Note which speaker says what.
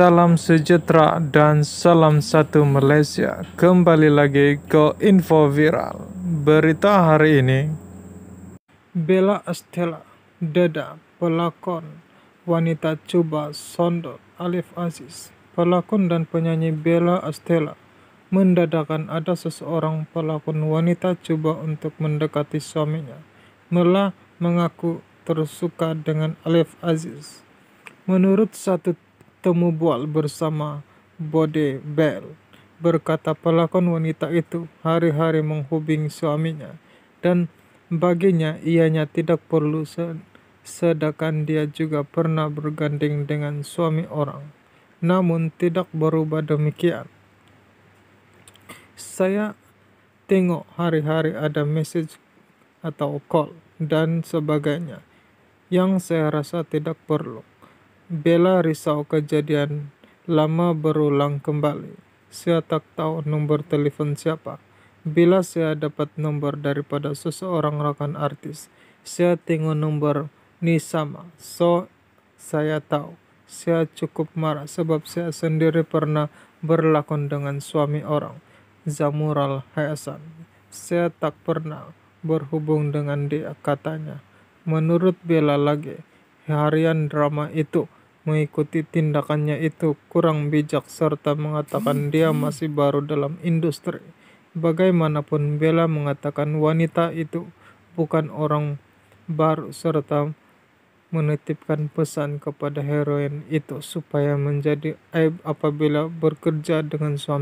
Speaker 1: Salam sejahtera dan salam satu Malaysia. Kembali lagi ke info viral. Berita hari ini.
Speaker 2: Bella Estella, dada pelakon, wanita coba sondo, Alif Aziz. Pelakon dan penyanyi Bella Estella mendadakan ada seseorang pelakon wanita coba untuk mendekati suaminya. Mela mengaku tersuka dengan Alif Aziz. Menurut satu temu bual bersama Bode Bell, berkata pelakon wanita itu hari-hari menghubing suaminya, dan baginya ianya tidak perlu sedangkan dia juga pernah berganding dengan suami orang, namun tidak berubah demikian. Saya tengok hari-hari ada message atau call dan sebagainya yang saya rasa tidak perlu. Bella risau kejadian lama berulang kembali. Saya tak tahu nomor telepon siapa. Bila saya dapat nomor daripada seseorang rakan artis, saya tengok nomor ni sama. So, saya tahu. Saya cukup marah sebab saya sendiri pernah berlakon dengan suami orang, Zamural Hayasan. Saya tak pernah berhubung dengan dia, katanya. Menurut Bella lagi, harian drama itu mengikuti tindakannya itu kurang bijak serta mengatakan dia masih baru dalam industri. Bagaimanapun Bella mengatakan wanita itu bukan orang baru serta menitipkan pesan kepada heroin itu supaya menjadi aib apabila bekerja dengan suami.